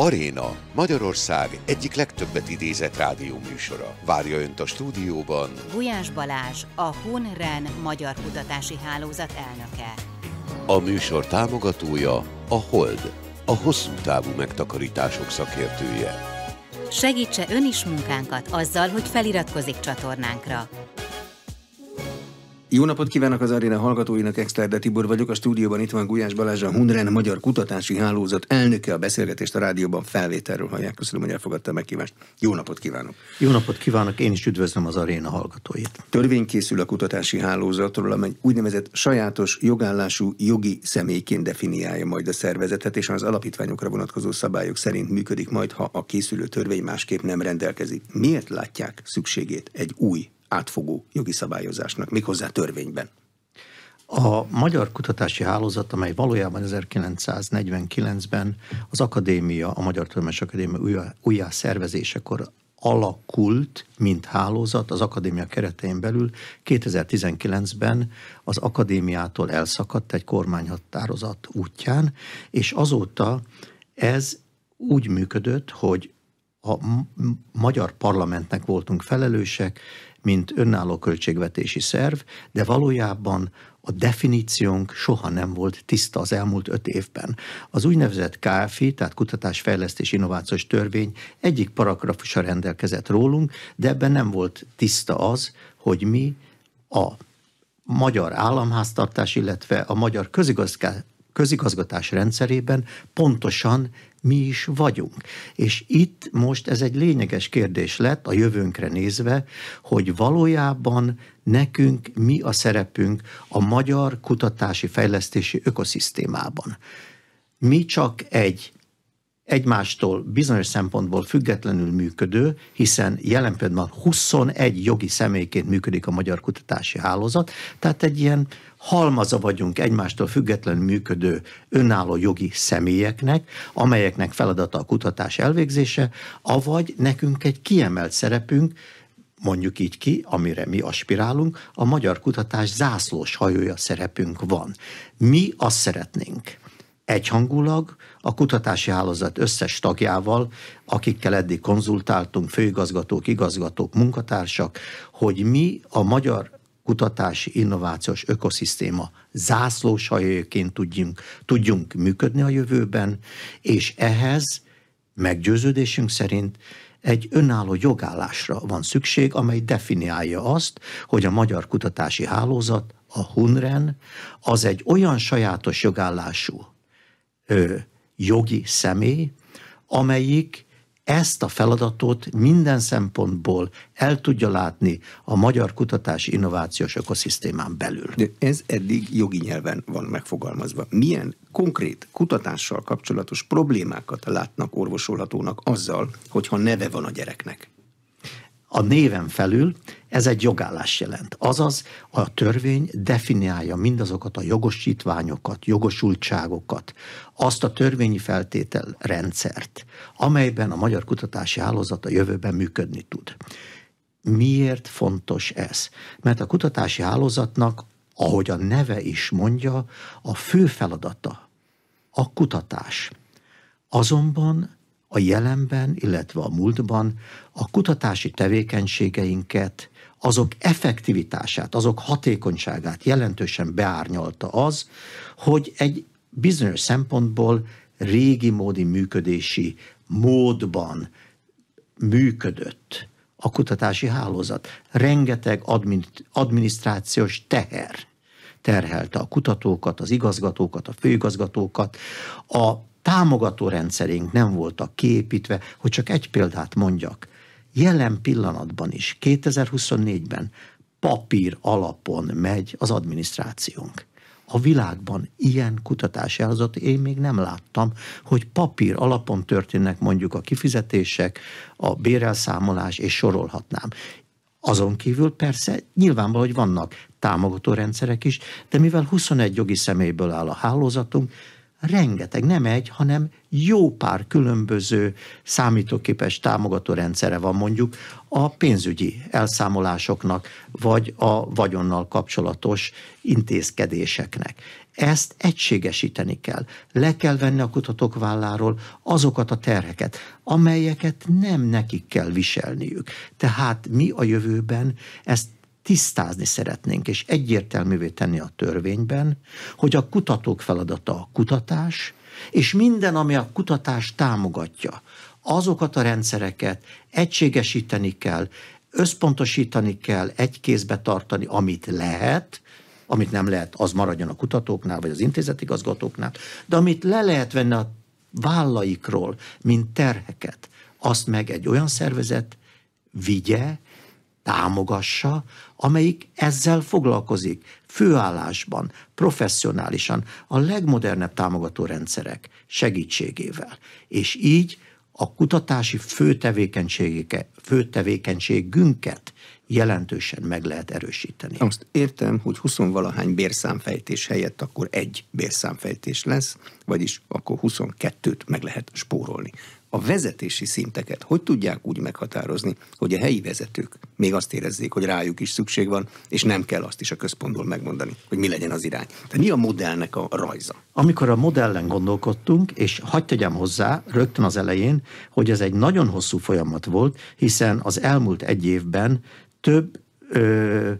Aréna Magyarország egyik legtöbbet idézett rádióműsora. Várja Önt a stúdióban Gulyás Balázs, a Hunren Magyar Kutatási Hálózat elnöke. A műsor támogatója a Hold, a hosszú távú megtakarítások szakértője. Segítse ön is munkánkat azzal, hogy feliratkozik csatornánkra. Jó napot kívánok az Aréna hallgatóinak, Exterde Tibor vagyok, a stúdióban itt van Gulyás Balázs, a Hunren Magyar Kutatási Hálózat elnöke, a beszélgetést a rádióban felvételről hallják. Köszönöm, hogy elfogadta a meghívást. Jó napot kívánok! Jó napot kívánok, én is üdvözlöm az Aréna hallgatóit. Törvény készül a kutatási hálózatról, amely úgynevezett sajátos jogállású jogi személyként definiálja majd a szervezetet, és az alapítványokra vonatkozó szabályok szerint működik majd, ha a készülő törvény másképp nem rendelkezik. Miért látják szükségét egy új átfogó jogi szabályozásnak, méghozzá törvényben. A Magyar Kutatási Hálózat, amely valójában 1949-ben az Akadémia, a Magyar Tudományos Akadémia újjá, újjá szervezésekor alakult, mint hálózat az akadémia keretein belül. 2019-ben az akadémiától elszakadt egy kormányhatározat útján, és azóta ez úgy működött, hogy a magyar parlamentnek voltunk felelősek, mint önálló költségvetési szerv, de valójában a definíciónk soha nem volt tiszta az elmúlt öt évben. Az úgynevezett KFI, tehát kutatás fejlesztés Innovációs Törvény egyik paragrafusa rendelkezett rólunk, de ebben nem volt tiszta az, hogy mi a magyar államháztartás, illetve a magyar közigazgatás közigazgatás rendszerében pontosan mi is vagyunk. És itt most ez egy lényeges kérdés lett a jövőnkre nézve, hogy valójában nekünk mi a szerepünk a magyar kutatási fejlesztési ökoszisztémában. Mi csak egy egymástól bizonyos szempontból függetlenül működő, hiszen jelen pillanatban 21 jogi személyként működik a magyar kutatási hálózat, tehát egy ilyen halmaza vagyunk egymástól függetlenül működő önálló jogi személyeknek, amelyeknek feladata a kutatás elvégzése, avagy nekünk egy kiemelt szerepünk, mondjuk így ki, amire mi aspirálunk, a magyar kutatás zászlós hajója szerepünk van. Mi azt szeretnénk, egyhangulag, a kutatási hálózat összes tagjával, akikkel eddig konzultáltunk, főigazgatók, igazgatók, munkatársak, hogy mi a magyar kutatási innovációs ökoszisztéma zászlósajőként tudjunk, tudjunk működni a jövőben, és ehhez meggyőződésünk szerint egy önálló jogállásra van szükség, amely definiálja azt, hogy a magyar kutatási hálózat, a HUNREN, az egy olyan sajátos jogállású ö, jogi személy, amelyik ezt a feladatot minden szempontból el tudja látni a magyar kutatási innovációs ökoszisztémán belül. De ez eddig jogi nyelven van megfogalmazva. Milyen konkrét kutatással kapcsolatos problémákat látnak orvosolhatónak azzal, hogyha neve van a gyereknek? A néven felül ez egy jogállás jelent. Azaz a törvény definiálja mindazokat a jogosítványokat, jogosultságokat, azt a törvényi feltétel rendszert, amelyben a magyar kutatási hálózat a jövőben működni tud. Miért fontos ez? Mert a kutatási hálózatnak, ahogy a neve is mondja, a fő feladata a kutatás. Azonban a jelenben, illetve a múltban a kutatási tevékenységeinket azok effektivitását, azok hatékonyságát jelentősen beárnyalta az, hogy egy bizonyos szempontból régi módi működési módban működött a kutatási hálózat. Rengeteg admin- adminisztrációs teher terhelte a kutatókat, az igazgatókat, a főigazgatókat. A támogató rendszerénk nem voltak kiépítve, hogy csak egy példát mondjak jelen pillanatban is, 2024-ben papír alapon megy az adminisztrációnk. A világban ilyen kutatási állazat én még nem láttam, hogy papír alapon történnek mondjuk a kifizetések, a bérelszámolás, és sorolhatnám. Azon kívül persze nyilvánvaló, hogy vannak támogató rendszerek is, de mivel 21 jogi személyből áll a hálózatunk, rengeteg, nem egy, hanem jó pár különböző számítógépes támogató rendszere van mondjuk a pénzügyi elszámolásoknak, vagy a vagyonnal kapcsolatos intézkedéseknek. Ezt egységesíteni kell. Le kell venni a kutatók válláról azokat a terheket, amelyeket nem nekik kell viselniük. Tehát mi a jövőben ezt tisztázni szeretnénk, és egyértelművé tenni a törvényben, hogy a kutatók feladata a kutatás, és minden, ami a kutatást támogatja, azokat a rendszereket egységesíteni kell, összpontosítani kell, egy kézbe tartani, amit lehet, amit nem lehet, az maradjon a kutatóknál, vagy az intézetigazgatóknál, de amit le lehet venni a vállaikról, mint terheket, azt meg egy olyan szervezet vigye, támogassa, amelyik ezzel foglalkozik, főállásban, professzionálisan, a legmodernebb támogató rendszerek segítségével. És így a kutatási főtevékenységünket jelentősen meg lehet erősíteni. Most értem, hogy 20-valahány bérszámfejtés helyett akkor egy bérszámfejtés lesz, vagyis akkor 22-t meg lehet spórolni a vezetési szinteket hogy tudják úgy meghatározni, hogy a helyi vezetők még azt érezzék, hogy rájuk is szükség van, és nem kell azt is a központból megmondani, hogy mi legyen az irány. De mi a modellnek a rajza? Amikor a modellen gondolkodtunk, és hagyd tegyem hozzá rögtön az elején, hogy ez egy nagyon hosszú folyamat volt, hiszen az elmúlt egy évben több ö,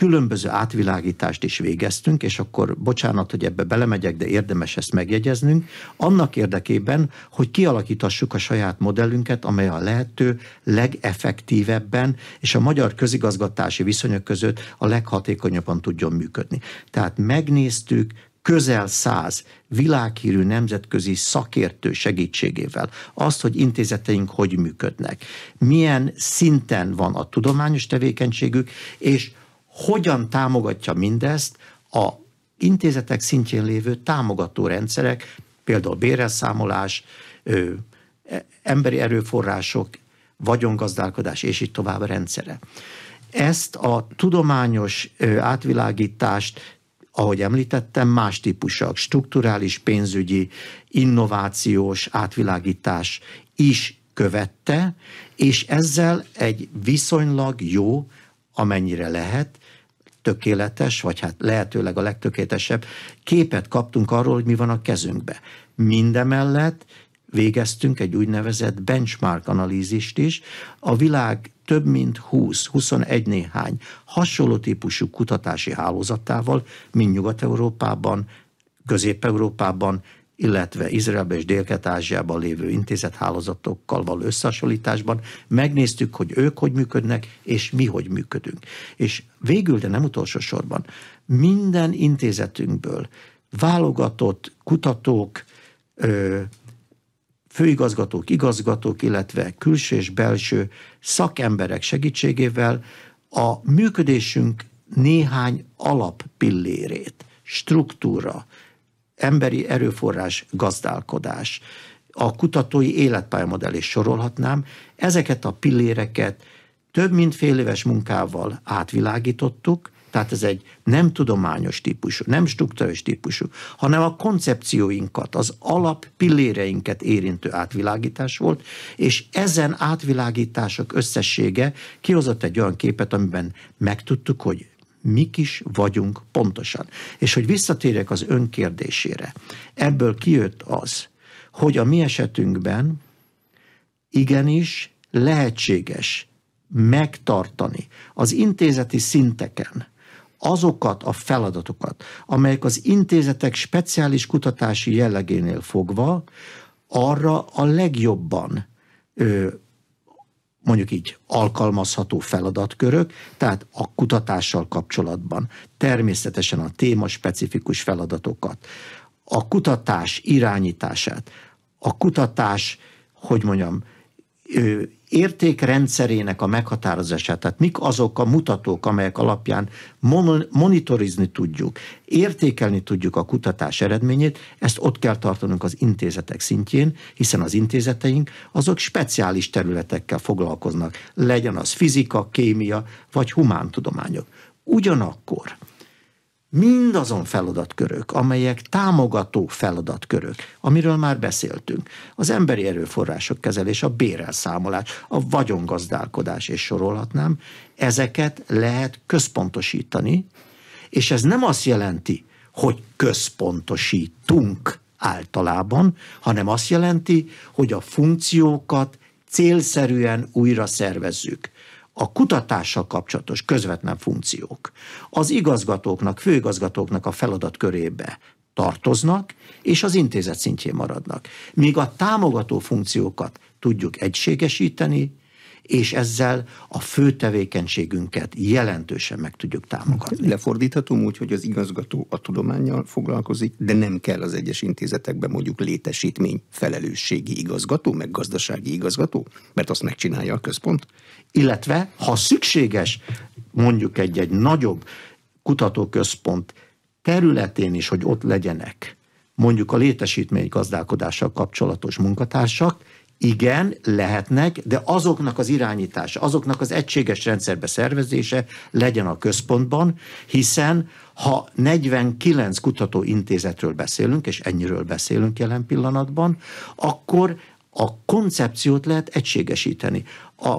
különböző átvilágítást is végeztünk, és akkor bocsánat, hogy ebbe belemegyek, de érdemes ezt megjegyeznünk, annak érdekében, hogy kialakítassuk a saját modellünket, amely a lehető legeffektívebben és a magyar közigazgatási viszonyok között a leghatékonyabban tudjon működni. Tehát megnéztük, közel száz világhírű nemzetközi szakértő segítségével azt, hogy intézeteink hogy működnek, milyen szinten van a tudományos tevékenységük, és hogyan támogatja mindezt a intézetek szintjén lévő támogató rendszerek, például bérelszámolás, ö, e, emberi erőforrások, vagyongazdálkodás és így tovább a rendszere. Ezt a tudományos átvilágítást ahogy említettem, más típusak, strukturális, pénzügyi, innovációs átvilágítás is követte, és ezzel egy viszonylag jó, amennyire lehet, tökéletes, vagy hát lehetőleg a legtökéletesebb képet kaptunk arról, hogy mi van a kezünkbe. Mindemellett végeztünk egy úgynevezett benchmark analízist is. A világ több mint 20, 21 néhány hasonló típusú kutatási hálózatával, mint Nyugat-Európában, Közép-Európában, illetve Izraelben és dél ázsiában lévő intézethálózatokkal való összehasonlításban megnéztük, hogy ők hogy működnek, és mi hogy működünk. És végül, de nem utolsó sorban, minden intézetünkből válogatott kutatók, főigazgatók, igazgatók, illetve külső és belső szakemberek segítségével a működésünk néhány alappillérét, struktúra, emberi erőforrás gazdálkodás, a kutatói életpályamodell is sorolhatnám, ezeket a pilléreket több mint fél éves munkával átvilágítottuk, tehát ez egy nem tudományos típusú, nem struktúrális típusú, hanem a koncepcióinkat, az alap pilléreinket érintő átvilágítás volt, és ezen átvilágítások összessége kihozott egy olyan képet, amiben megtudtuk, hogy mik is vagyunk pontosan. És hogy visszatérek az önkérdésére, ebből kijött az, hogy a mi esetünkben igenis lehetséges megtartani az intézeti szinteken azokat a feladatokat, amelyek az intézetek speciális kutatási jellegénél fogva arra a legjobban ö, mondjuk így alkalmazható feladatkörök, tehát a kutatással kapcsolatban természetesen a téma specifikus feladatokat, a kutatás irányítását, a kutatás, hogy mondjam, értékrendszerének a meghatározását, tehát mik azok a mutatók, amelyek alapján monitorizni tudjuk, értékelni tudjuk a kutatás eredményét, ezt ott kell tartanunk az intézetek szintjén, hiszen az intézeteink azok speciális területekkel foglalkoznak, legyen az fizika, kémia vagy humántudományok. Ugyanakkor mindazon feladatkörök, amelyek támogató feladatkörök, amiről már beszéltünk, az emberi erőforrások kezelés, a bérelszámolás, a vagyongazdálkodás, és sorolhatnám, ezeket lehet központosítani, és ez nem azt jelenti, hogy központosítunk általában, hanem azt jelenti, hogy a funkciókat célszerűen újra szervezzük a kutatással kapcsolatos közvetlen funkciók az igazgatóknak, főigazgatóknak a feladat körébe tartoznak, és az intézet szintjén maradnak. Míg a támogató funkciókat tudjuk egységesíteni, és ezzel a fő tevékenységünket jelentősen meg tudjuk támogatni. Lefordíthatom úgy, hogy az igazgató a tudományjal foglalkozik, de nem kell az egyes intézetekben mondjuk létesítmény felelősségi igazgató, meg gazdasági igazgató, mert azt megcsinálja a központ. Illetve, ha szükséges, mondjuk egy-egy nagyobb kutatóközpont területén is, hogy ott legyenek mondjuk a létesítmény gazdálkodással kapcsolatos munkatársak, igen, lehetnek, de azoknak az irányítása, azoknak az egységes rendszerbe szervezése legyen a központban, hiszen ha 49 kutatóintézetről beszélünk, és ennyiről beszélünk jelen pillanatban, akkor a koncepciót lehet egységesíteni. A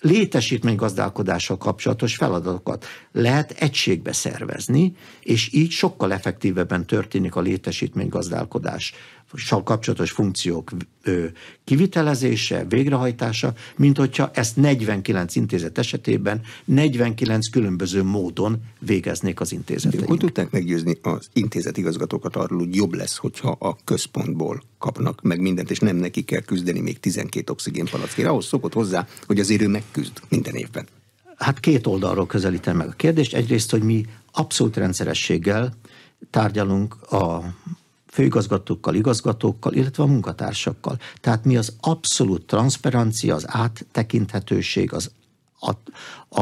létesítménygazdálkodással kapcsolatos feladatokat lehet egységbe szervezni, és így sokkal effektívebben történik a létesítménygazdálkodás kapcsolatos funkciók kivitelezése, végrehajtása, mint hogyha ezt 49 intézet esetében 49 különböző módon végeznék az intézeteink. Hogy tudták meggyőzni az intézet igazgatókat arról, hogy jobb lesz, hogyha a központból kapnak meg mindent, és nem neki kell küzdeni még 12 oxigénpalackért. Ahhoz szokott hozzá, hogy azért ő megküzd minden évben. Hát két oldalról közelítem meg a kérdést. Egyrészt, hogy mi abszolút rendszerességgel tárgyalunk a főigazgatókkal, igazgatókkal, illetve a munkatársakkal. Tehát mi az abszolút transzparencia, az áttekinthetőség, az a,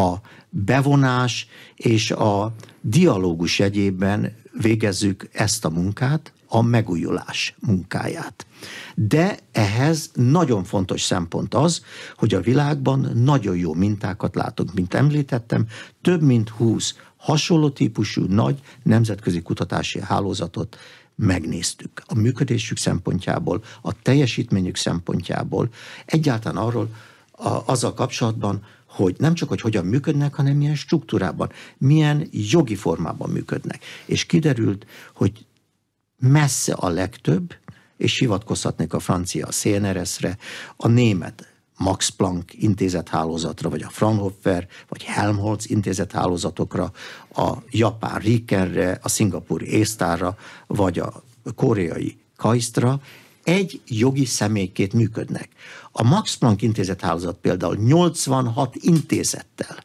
a bevonás és a dialógus egyében végezzük ezt a munkát, a megújulás munkáját. De ehhez nagyon fontos szempont az, hogy a világban nagyon jó mintákat látunk, mint említettem, több mint 20 hasonló típusú nagy nemzetközi kutatási hálózatot megnéztük a működésük szempontjából, a teljesítményük szempontjából, egyáltalán arról, a, azzal kapcsolatban, hogy nem csak, hogy hogyan működnek, hanem milyen struktúrában, milyen jogi formában működnek. És kiderült, hogy messze a legtöbb, és hivatkozhatnék a francia CNRS-re, a német Max Planck intézethálózatra, vagy a Fraunhofer, vagy Helmholtz intézethálózatokra, a japán Rikerre, a szingapúri Észtárra, vagy a koreai Kajstra, egy jogi személyként működnek. A Max Planck intézethálózat például 86 intézettel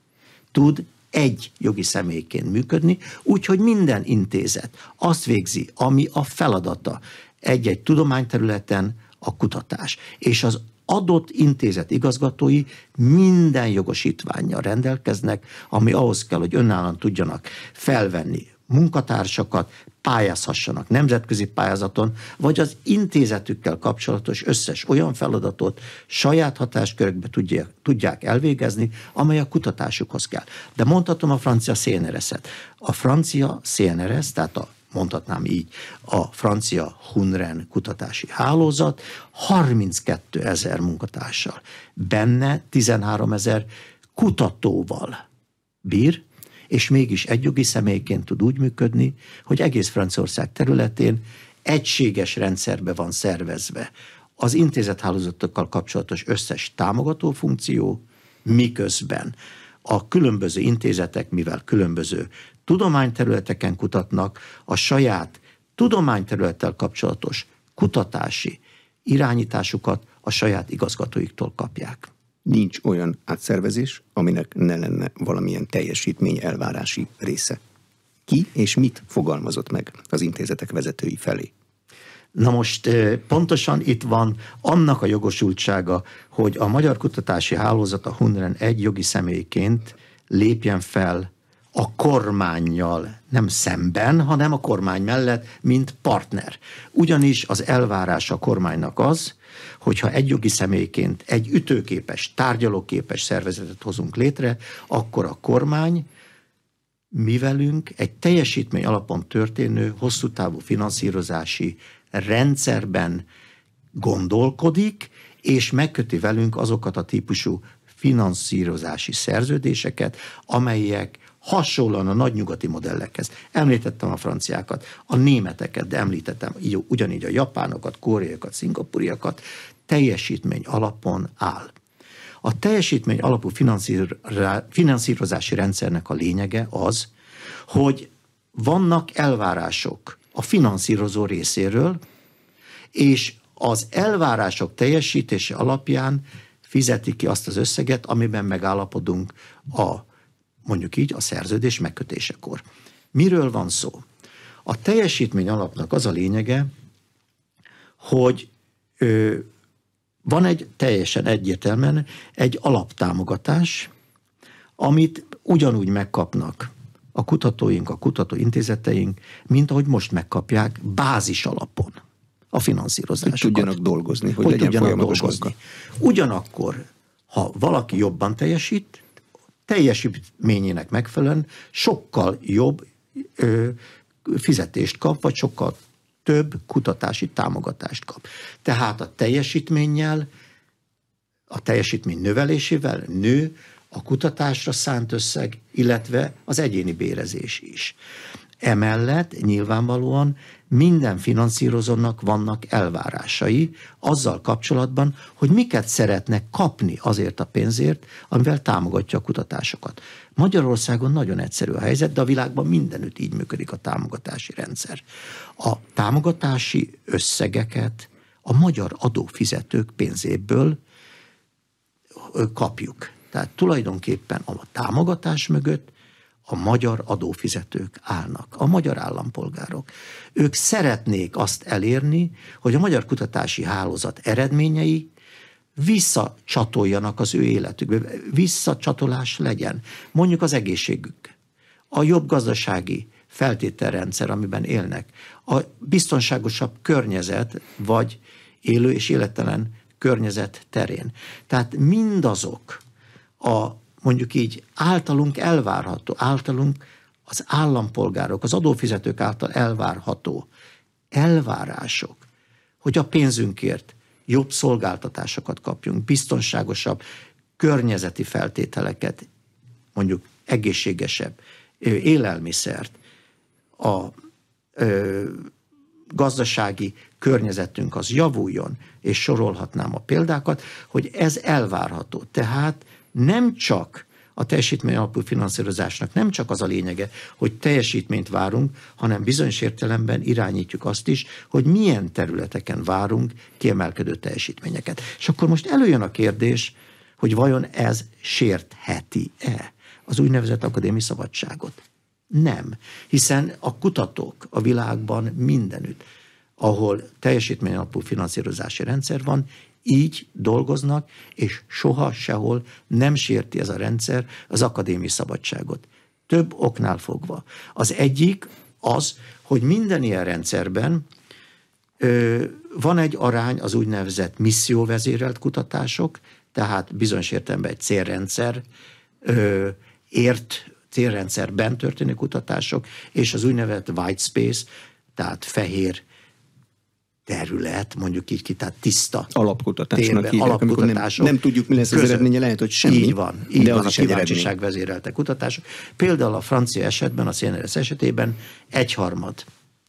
tud egy jogi személyként működni, úgyhogy minden intézet azt végzi, ami a feladata egy-egy tudományterületen, a kutatás. És az adott intézet igazgatói minden jogosítványjal rendelkeznek, ami ahhoz kell, hogy önállóan tudjanak felvenni munkatársakat, pályázhassanak nemzetközi pályázaton, vagy az intézetükkel kapcsolatos összes olyan feladatot saját hatáskörökbe tudják, tudják elvégezni, amely a kutatásukhoz kell. De mondhatom a francia CNRS-et. A francia CNRS, tehát a mondhatnám így, a francia Hunren kutatási hálózat 32 ezer munkatársal, benne 13 ezer kutatóval bír, és mégis egy jogi személyként tud úgy működni, hogy egész Franciaország területén egységes rendszerbe van szervezve az intézethálózatokkal kapcsolatos összes támogató funkció, miközben a különböző intézetek, mivel különböző tudományterületeken kutatnak, a saját tudományterülettel kapcsolatos kutatási irányításukat a saját igazgatóiktól kapják. Nincs olyan átszervezés, aminek ne lenne valamilyen teljesítmény elvárási része. Ki és mit fogalmazott meg az intézetek vezetői felé? Na most pontosan itt van annak a jogosultsága, hogy a Magyar Kutatási Hálózat a Hunren egy jogi személyként lépjen fel a kormányjal nem szemben, hanem a kormány mellett, mint partner. Ugyanis az elvárás a kormánynak az, hogyha egy jogi személyként egy ütőképes, tárgyalóképes szervezetet hozunk létre, akkor a kormány mi velünk egy teljesítmény alapon történő hosszú távú finanszírozási rendszerben gondolkodik, és megköti velünk azokat a típusú finanszírozási szerződéseket, amelyek hasonlóan a nagy nyugati modellekhez. Említettem a franciákat, a németeket, de említettem így, ugyanígy a japánokat, koreaiakat, szingapuriakat, teljesítmény alapon áll. A teljesítmény alapú finanszírozási rendszernek a lényege az, hogy vannak elvárások a finanszírozó részéről, és az elvárások teljesítése alapján fizeti ki azt az összeget, amiben megállapodunk a mondjuk így a szerződés megkötésekor. Miről van szó? A teljesítmény alapnak az a lényege, hogy ö, van egy teljesen egyértelműen egy alaptámogatás, amit ugyanúgy megkapnak a kutatóink, a kutatóintézeteink, mint ahogy most megkapják bázis alapon a finanszírozásokat. Hogy tudjanak dolgozni, hogy, hogy legyen tudjanak dolgozni. Ugyanakkor, ha valaki jobban teljesít, teljesítményének megfelelően sokkal jobb ö, fizetést kap, vagy sokkal több kutatási támogatást kap. Tehát a teljesítménnyel, a teljesítmény növelésével nő a kutatásra szánt összeg, illetve az egyéni bérezés is. Emellett nyilvánvalóan minden finanszírozónak vannak elvárásai azzal kapcsolatban, hogy miket szeretne kapni azért a pénzért, amivel támogatja a kutatásokat. Magyarországon nagyon egyszerű a helyzet, de a világban mindenütt így működik a támogatási rendszer. A támogatási összegeket a magyar adófizetők pénzéből kapjuk. Tehát tulajdonképpen a támogatás mögött a magyar adófizetők állnak, a magyar állampolgárok. Ők szeretnék azt elérni, hogy a magyar kutatási hálózat eredményei visszacsatoljanak az ő életükbe, visszacsatolás legyen. Mondjuk az egészségük, a jobb gazdasági feltételrendszer, amiben élnek, a biztonságosabb környezet, vagy élő és élettelen környezet terén. Tehát mindazok a mondjuk így általunk elvárható, általunk az állampolgárok, az adófizetők által elvárható elvárások, hogy a pénzünkért jobb szolgáltatásokat kapjunk, biztonságosabb környezeti feltételeket, mondjuk egészségesebb élelmiszert, a ö, gazdasági környezetünk az javuljon, és sorolhatnám a példákat, hogy ez elvárható. Tehát nem csak a teljesítmény alapú finanszírozásnak nem csak az a lényege, hogy teljesítményt várunk, hanem bizonyos értelemben irányítjuk azt is, hogy milyen területeken várunk kiemelkedő teljesítményeket. És akkor most előjön a kérdés, hogy vajon ez sértheti-e az úgynevezett akadémi szabadságot? Nem, hiszen a kutatók a világban mindenütt, ahol teljesítmény alapú finanszírozási rendszer van, így dolgoznak, és soha sehol nem sérti ez a rendszer az akadémiai szabadságot. Több oknál fogva. Az egyik az, hogy minden ilyen rendszerben ö, van egy arány az úgynevezett misszióvezérelt kutatások, tehát bizonyos értelemben egy célrendszer ö, ért célrendszerben történő kutatások, és az úgynevezett white space, tehát fehér terület, mondjuk így ki, tehát tiszta. Alapkutatásnak hívják, alapkutatások. Nem, nem tudjuk, mi lesz az eredménye, lehet, hogy semmi. Így van, így de van az a kíváncsiság vezérelte kutatások. Például a francia esetben, a CNRS esetében egyharmad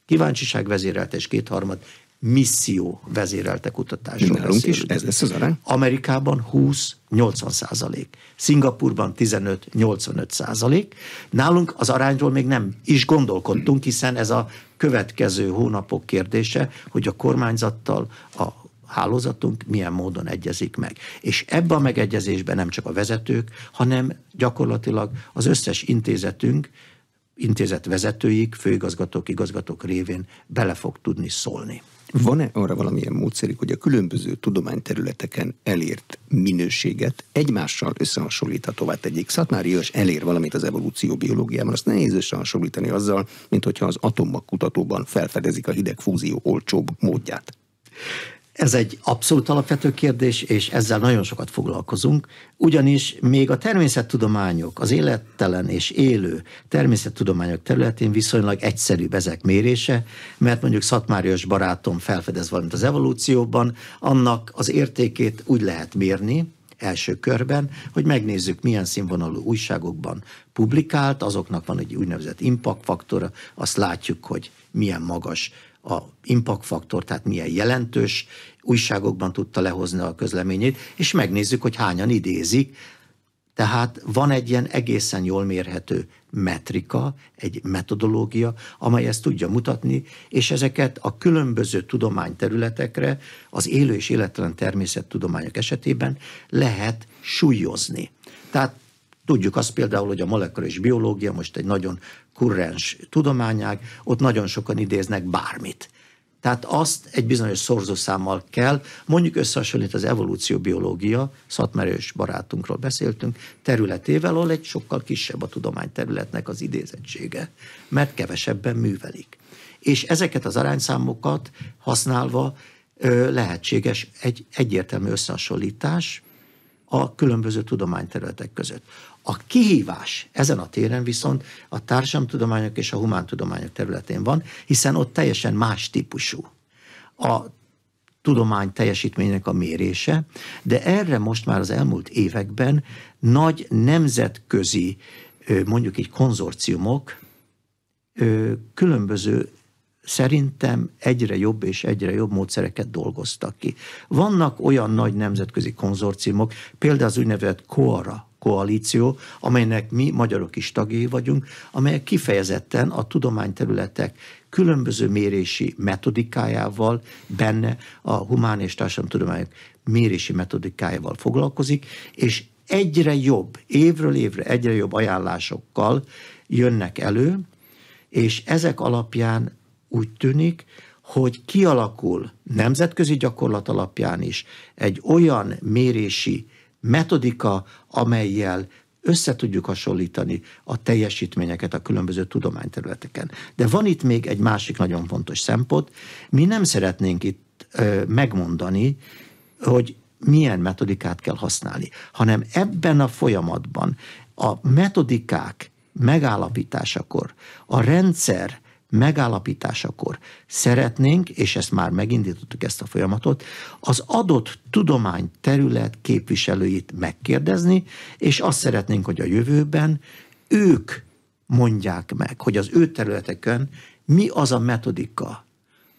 kíváncsiság vezérelte és kétharmad misszió vezérelte kutatásról Nálunk is ez lesz az arány. Amerikában 20-80 százalék, Szingapurban 15-85 százalék. Nálunk az arányról még nem is gondolkodtunk, hiszen ez a következő hónapok kérdése, hogy a kormányzattal a hálózatunk milyen módon egyezik meg. És ebben a megegyezésben nem csak a vezetők, hanem gyakorlatilag az összes intézetünk, intézet vezetőik, főigazgatók, igazgatók révén bele fog tudni szólni. Van-e arra valamilyen módszerük, hogy a különböző tudományterületeken elért minőséget egymással összehasonlíthatóvá tegyék? Szatmári Jörs elér valamit az evolúció biológiában, azt nehéz összehasonlítani azzal, mint hogyha az atommag kutatóban felfedezik a hideg fúzió olcsóbb módját. Ez egy abszolút alapvető kérdés, és ezzel nagyon sokat foglalkozunk, ugyanis még a természettudományok, az élettelen és élő természettudományok területén viszonylag egyszerűbb ezek mérése, mert mondjuk Szatmáriós barátom felfedez valamit az evolúcióban, annak az értékét úgy lehet mérni, első körben, hogy megnézzük, milyen színvonalú újságokban publikált, azoknak van egy úgynevezett impact faktora, azt látjuk, hogy milyen magas a impact faktor, tehát milyen jelentős újságokban tudta lehozni a közleményét, és megnézzük, hogy hányan idézik. Tehát van egy ilyen egészen jól mérhető metrika, egy metodológia, amely ezt tudja mutatni, és ezeket a különböző tudományterületekre, az élő és életlen természettudományok esetében lehet súlyozni. Tehát Tudjuk azt például, hogy a molekulás biológia most egy nagyon kurrens tudományág, ott nagyon sokan idéznek bármit. Tehát azt egy bizonyos szorzószámmal kell, mondjuk összehasonlít az evolúcióbiológia, szatmerős barátunkról beszéltünk, területével, ahol egy sokkal kisebb a tudományterületnek az idézettsége, mert kevesebben művelik. És ezeket az arányszámokat használva lehetséges egy egyértelmű összehasonlítás a különböző tudományterületek között. A kihívás ezen a téren viszont a társadalomtudományok és a humántudományok területén van, hiszen ott teljesen más típusú a tudomány teljesítménynek a mérése, de erre most már az elmúlt években nagy nemzetközi, mondjuk így konzorciumok különböző szerintem egyre jobb és egyre jobb módszereket dolgoztak ki. Vannak olyan nagy nemzetközi konzorciumok, például az úgynevezett CORA koalíció, amelynek mi magyarok is tagjai vagyunk, amelyek kifejezetten a tudományterületek különböző mérési metodikájával benne a humán és társadalomtudományok mérési metodikájával foglalkozik, és egyre jobb, évről évre egyre jobb ajánlásokkal jönnek elő, és ezek alapján úgy tűnik, hogy kialakul nemzetközi gyakorlat alapján is egy olyan mérési metodika, amelyel össze tudjuk hasonlítani a teljesítményeket a különböző tudományterületeken. De van itt még egy másik nagyon fontos szempont. Mi nem szeretnénk itt ö, megmondani, hogy milyen metodikát kell használni, hanem ebben a folyamatban a metodikák megállapításakor a rendszer megállapításakor szeretnénk, és ezt már megindítottuk ezt a folyamatot, az adott tudományterület képviselőit megkérdezni, és azt szeretnénk, hogy a jövőben ők mondják meg, hogy az ő területeken mi az a metodika,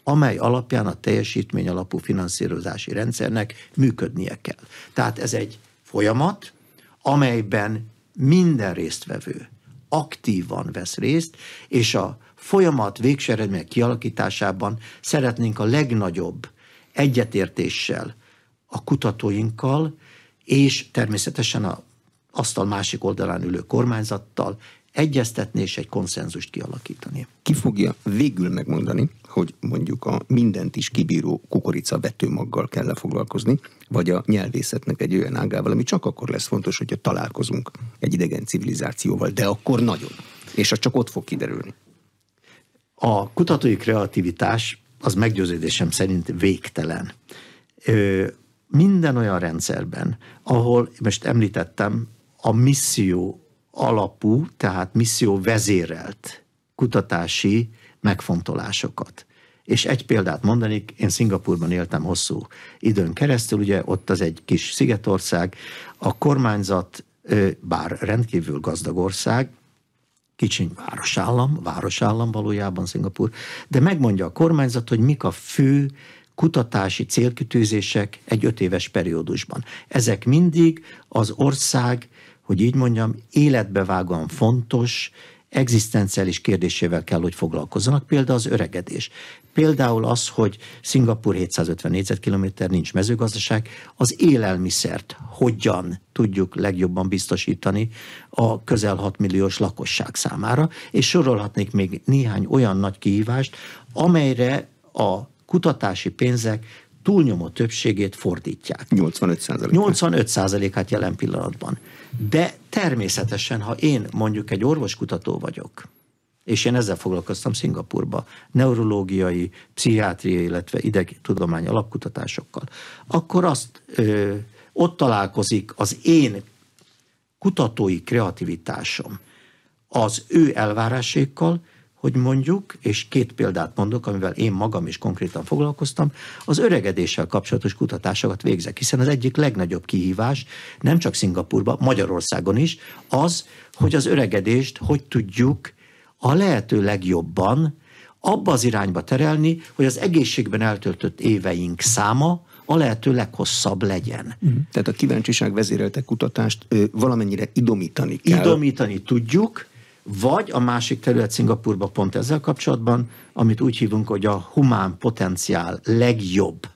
amely alapján a teljesítmény alapú finanszírozási rendszernek működnie kell. Tehát ez egy folyamat, amelyben minden résztvevő aktívan vesz részt, és a folyamat végseredmények kialakításában szeretnénk a legnagyobb egyetértéssel a kutatóinkkal, és természetesen a asztal másik oldalán ülő kormányzattal egyeztetni és egy konszenzust kialakítani. Ki fogja végül megmondani, hogy mondjuk a mindent is kibíró kukorica vetőmaggal kell foglalkozni, vagy a nyelvészetnek egy olyan ágával, ami csak akkor lesz fontos, hogyha találkozunk egy idegen civilizációval, de akkor nagyon. És az csak ott fog kiderülni. A kutatói kreativitás az meggyőződésem szerint végtelen. Ö, minden olyan rendszerben, ahol, most említettem, a misszió alapú, tehát misszió vezérelt kutatási megfontolásokat. És egy példát mondanék, én Szingapurban éltem hosszú időn keresztül, ugye ott az egy kis szigetország, a kormányzat, bár rendkívül gazdag ország, kicsiny városállam, városállam valójában Szingapur, de megmondja a kormányzat, hogy mik a fő kutatási célkütőzések egy öt éves periódusban. Ezek mindig az ország, hogy így mondjam, életbevágóan fontos, egzisztenciális kérdésével kell, hogy foglalkozzanak, például az öregedés. Például az, hogy Szingapur 750 négyzetkilométer, nincs mezőgazdaság, az élelmiszert hogyan tudjuk legjobban biztosítani a közel 6 milliós lakosság számára, és sorolhatnék még néhány olyan nagy kihívást, amelyre a kutatási pénzek túlnyomó többségét fordítják. 85 százalék. 85 át jelen pillanatban. De természetesen, ha én mondjuk egy orvoskutató vagyok, és én ezzel foglalkoztam Szingapurba, neurológiai, pszichiátriai, illetve idegtudomány alapkutatásokkal, akkor azt ö, ott találkozik az én kutatói kreativitásom az ő elvárásékkal, hogy mondjuk, és két példát mondok, amivel én magam is konkrétan foglalkoztam, az öregedéssel kapcsolatos kutatásokat végzek, hiszen az egyik legnagyobb kihívás, nem csak Szingapurban, Magyarországon is, az, hogy az öregedést hogy tudjuk a lehető legjobban abba az irányba terelni, hogy az egészségben eltöltött éveink száma a lehető leghosszabb legyen. Mhm. Tehát a kíváncsiság vezérelte kutatást ö, valamennyire idomítani kell. Idomítani tudjuk, vagy a másik terület Szingapurban pont ezzel kapcsolatban, amit úgy hívunk, hogy a humán potenciál legjobb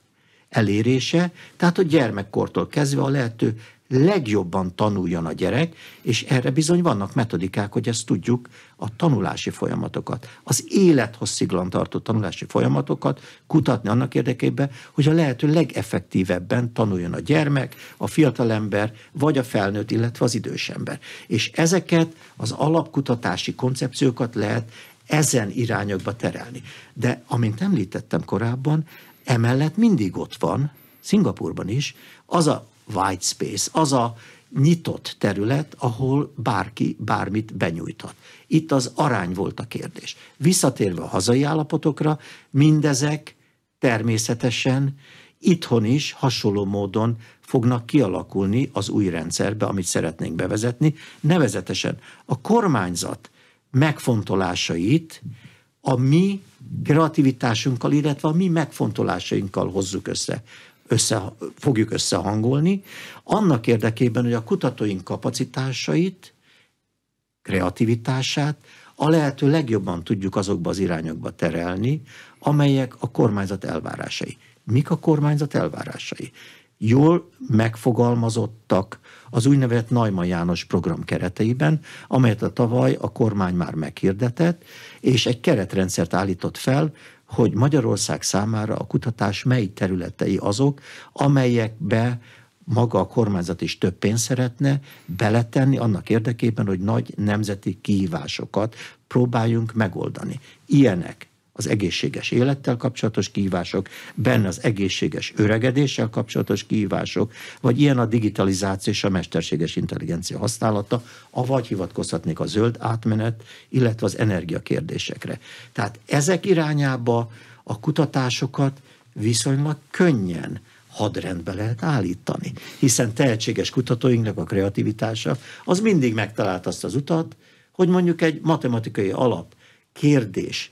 elérése, tehát a gyermekkortól kezdve a lehető legjobban tanuljon a gyerek, és erre bizony vannak metodikák, hogy ezt tudjuk a tanulási folyamatokat, az élethossziglan tartó tanulási folyamatokat kutatni annak érdekében, hogy a lehető legeffektívebben tanuljon a gyermek, a fiatalember, vagy a felnőtt, illetve az idős ember. És ezeket az alapkutatási koncepciókat lehet ezen irányokba terelni. De amint említettem korábban, emellett mindig ott van, Szingapurban is, az a white space, az a nyitott terület, ahol bárki bármit benyújthat. Itt az arány volt a kérdés. Visszatérve a hazai állapotokra, mindezek természetesen itthon is hasonló módon fognak kialakulni az új rendszerbe, amit szeretnénk bevezetni, nevezetesen a kormányzat megfontolásait a mi kreativitásunkkal, illetve a mi megfontolásainkkal hozzuk össze össze, fogjuk összehangolni, annak érdekében, hogy a kutatóink kapacitásait, kreativitását a lehető legjobban tudjuk azokba az irányokba terelni, amelyek a kormányzat elvárásai. Mik a kormányzat elvárásai? Jól megfogalmazottak az úgynevezett Najman János program kereteiben, amelyet a tavaly a kormány már meghirdetett, és egy keretrendszert állított fel, hogy Magyarország számára a kutatás mely területei azok, amelyekbe maga a kormányzat is több pénzt szeretne beletenni annak érdekében, hogy nagy nemzeti kihívásokat próbáljunk megoldani. Ilyenek az egészséges élettel kapcsolatos kihívások, benne az egészséges öregedéssel kapcsolatos kihívások, vagy ilyen a digitalizáció és a mesterséges intelligencia használata, avagy hivatkozhatnék a zöld átmenet, illetve az energiakérdésekre. Tehát ezek irányába a kutatásokat viszonylag könnyen hadrendbe lehet állítani, hiszen tehetséges kutatóinknak a kreativitása az mindig megtalált azt az utat, hogy mondjuk egy matematikai alap kérdés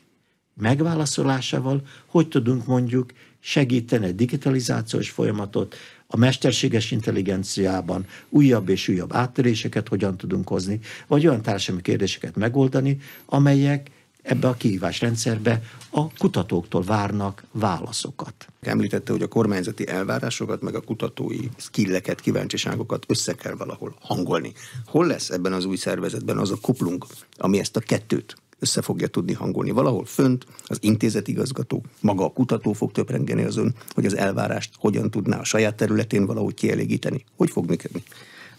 megválaszolásával hogy tudunk mondjuk segíteni a digitalizációs folyamatot, a mesterséges intelligenciában újabb és újabb áttöréseket hogyan tudunk hozni, vagy olyan társadalmi kérdéseket megoldani, amelyek ebbe a kihívásrendszerbe a kutatóktól várnak válaszokat. Említette, hogy a kormányzati elvárásokat, meg a kutatói skilleket, kíváncsiságokat össze kell valahol hangolni. Hol lesz ebben az új szervezetben az a kuplunk, ami ezt a kettőt össze fogja tudni hangolni. Valahol fönt az intézetigazgató, maga a kutató fog töprengeni azon, hogy az elvárást hogyan tudná a saját területén valahogy kielégíteni. Hogy fog működni?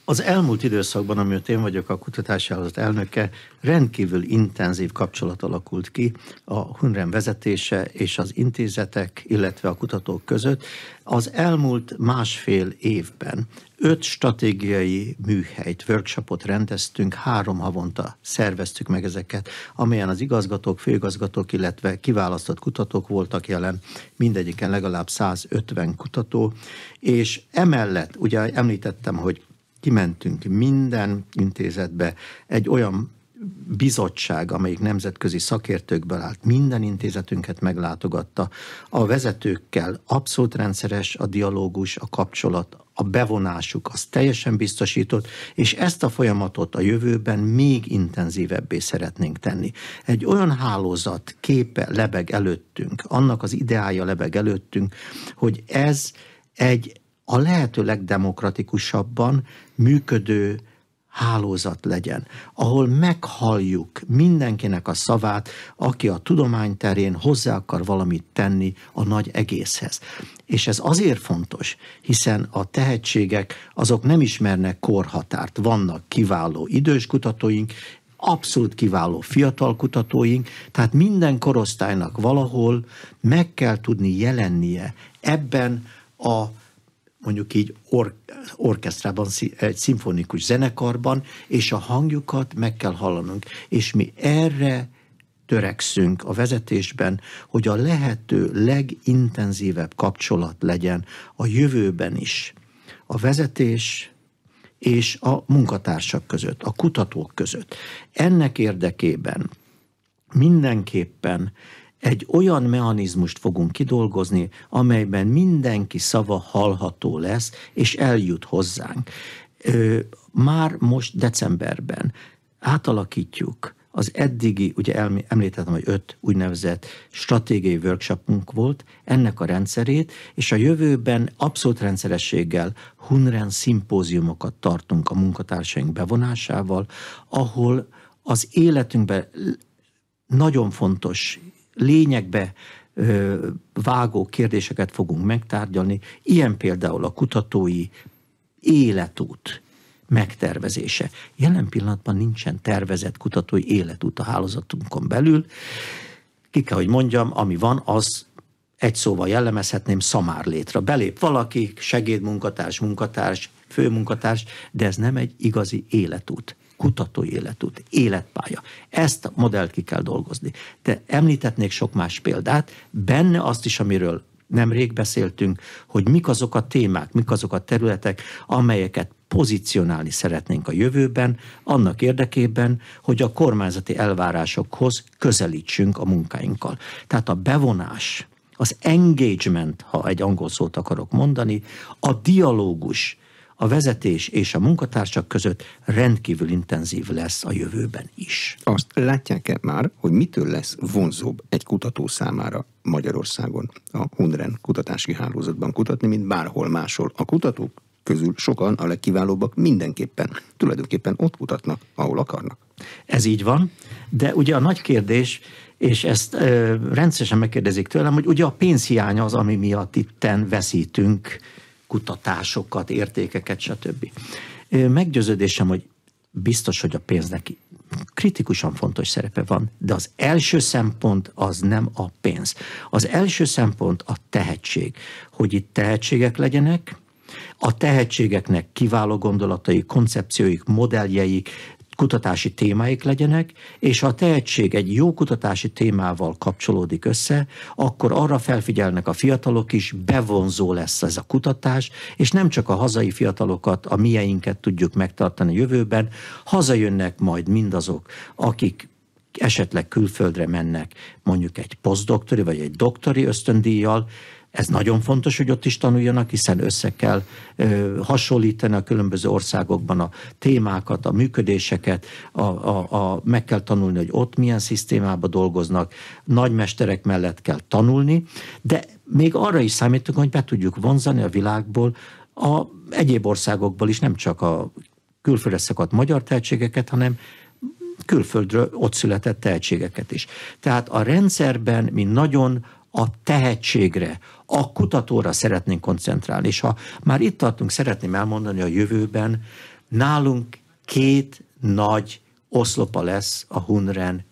Az elmúlt időszakban, amióta én vagyok a kutatási hálózat elnöke, rendkívül intenzív kapcsolat alakult ki a Hunren vezetése és az intézetek, illetve a kutatók között. Az elmúlt másfél évben öt stratégiai műhelyt, workshopot rendeztünk, három havonta szerveztük meg ezeket, amelyen az igazgatók, főigazgatók, illetve kiválasztott kutatók voltak jelen, mindegyiken legalább 150 kutató, és emellett, ugye említettem, hogy kimentünk minden intézetbe, egy olyan bizottság, amelyik nemzetközi szakértőkből állt, minden intézetünket meglátogatta. A vezetőkkel abszolút rendszeres a dialógus, a kapcsolat, a bevonásuk, az teljesen biztosított, és ezt a folyamatot a jövőben még intenzívebbé szeretnénk tenni. Egy olyan hálózat képe lebeg előttünk, annak az ideája lebeg előttünk, hogy ez egy a lehető legdemokratikusabban működő hálózat legyen, ahol meghalljuk mindenkinek a szavát, aki a tudomány terén hozzá akar valamit tenni a nagy egészhez. És ez azért fontos, hiszen a tehetségek azok nem ismernek korhatárt. Vannak kiváló idős kutatóink, abszolút kiváló fiatal kutatóink, tehát minden korosztálynak valahol meg kell tudni jelennie ebben a mondjuk így or, orkesztrában, egy szimfonikus zenekarban, és a hangjukat meg kell hallanunk. És mi erre törekszünk a vezetésben, hogy a lehető legintenzívebb kapcsolat legyen a jövőben is. A vezetés és a munkatársak között, a kutatók között. Ennek érdekében mindenképpen egy olyan mechanizmust fogunk kidolgozni, amelyben mindenki szava hallható lesz, és eljut hozzánk. Már most decemberben átalakítjuk az eddigi, ugye említettem, hogy öt úgynevezett stratégiai workshopunk volt, ennek a rendszerét, és a jövőben abszolút rendszerességgel Hunren szimpóziumokat tartunk a munkatársaink bevonásával, ahol az életünkben nagyon fontos lényegbe vágó kérdéseket fogunk megtárgyalni, ilyen például a kutatói életút megtervezése. Jelen pillanatban nincsen tervezett kutatói életút a hálózatunkon belül. Ki kell, hogy mondjam, ami van, az egy szóval jellemezhetném létre. Belép valaki, segédmunkatárs, munkatárs, főmunkatárs, de ez nem egy igazi életút kutató életút, életpálya. Ezt a modellt ki kell dolgozni. De említetnék sok más példát, benne azt is, amiről nemrég beszéltünk, hogy mik azok a témák, mik azok a területek, amelyeket pozícionálni szeretnénk a jövőben, annak érdekében, hogy a kormányzati elvárásokhoz közelítsünk a munkáinkkal. Tehát a bevonás, az engagement, ha egy angol szót akarok mondani, a dialógus, a vezetés és a munkatársak között rendkívül intenzív lesz a jövőben is. Azt látják-e már, hogy mitől lesz vonzóbb egy kutató számára Magyarországon a Hunren kutatási hálózatban kutatni, mint bárhol máshol? A kutatók közül sokan a legkiválóbbak mindenképpen, tulajdonképpen ott kutatnak, ahol akarnak. Ez így van, de ugye a nagy kérdés, és ezt ö, rendszeresen megkérdezik tőlem, hogy ugye a pénzhiány az, ami miatt itten veszítünk kutatásokat, értékeket, stb. Meggyőződésem, hogy biztos, hogy a pénznek kritikusan fontos szerepe van, de az első szempont az nem a pénz. Az első szempont a tehetség, hogy itt tehetségek legyenek, a tehetségeknek kiváló gondolatai, koncepcióik, modelljeik, kutatási témáik legyenek, és ha a tehetség egy jó kutatási témával kapcsolódik össze, akkor arra felfigyelnek a fiatalok is, bevonzó lesz ez a kutatás, és nem csak a hazai fiatalokat, a mieinket tudjuk megtartani jövőben, hazajönnek majd mindazok, akik esetleg külföldre mennek mondjuk egy posztdoktori vagy egy doktori ösztöndíjjal, ez nagyon fontos, hogy ott is tanuljanak, hiszen össze kell ö, hasonlítani a különböző országokban a témákat, a működéseket, a, a, a, meg kell tanulni, hogy ott milyen szisztémában dolgoznak, nagymesterek mellett kell tanulni, de még arra is számítunk, hogy be tudjuk vonzani a világból a egyéb országokból is, nem csak a külföldre szakadt magyar tehetségeket, hanem külföldről ott született tehetségeket is. Tehát a rendszerben mi nagyon a tehetségre, a kutatóra szeretnénk koncentrálni. És ha már itt tartunk, szeretném elmondani a jövőben, nálunk két nagy oszlopa lesz a Hunren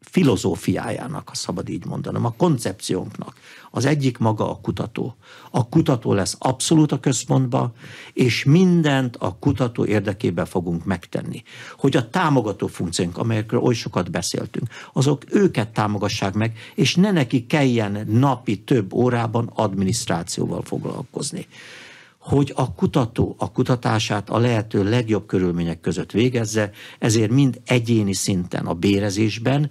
filozófiájának, ha szabad így mondanom, a koncepciónknak. Az egyik maga a kutató. A kutató lesz abszolút a központba, és mindent a kutató érdekében fogunk megtenni. Hogy a támogató funkciónk, amelyekről oly sokat beszéltünk, azok őket támogassák meg, és ne neki kelljen napi több órában adminisztrációval foglalkozni hogy a kutató a kutatását a lehető legjobb körülmények között végezze, ezért mind egyéni szinten a bérezésben,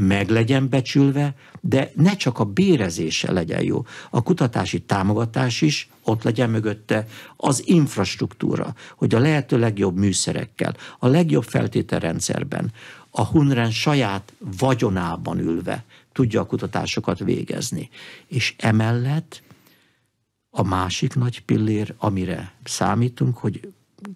meg legyen becsülve, de ne csak a bérezése legyen jó. A kutatási támogatás is ott legyen mögötte, az infrastruktúra, hogy a lehető legjobb műszerekkel, a legjobb feltételrendszerben, a Hunren saját vagyonában ülve tudja a kutatásokat végezni. És emellett a másik nagy pillér, amire számítunk, hogy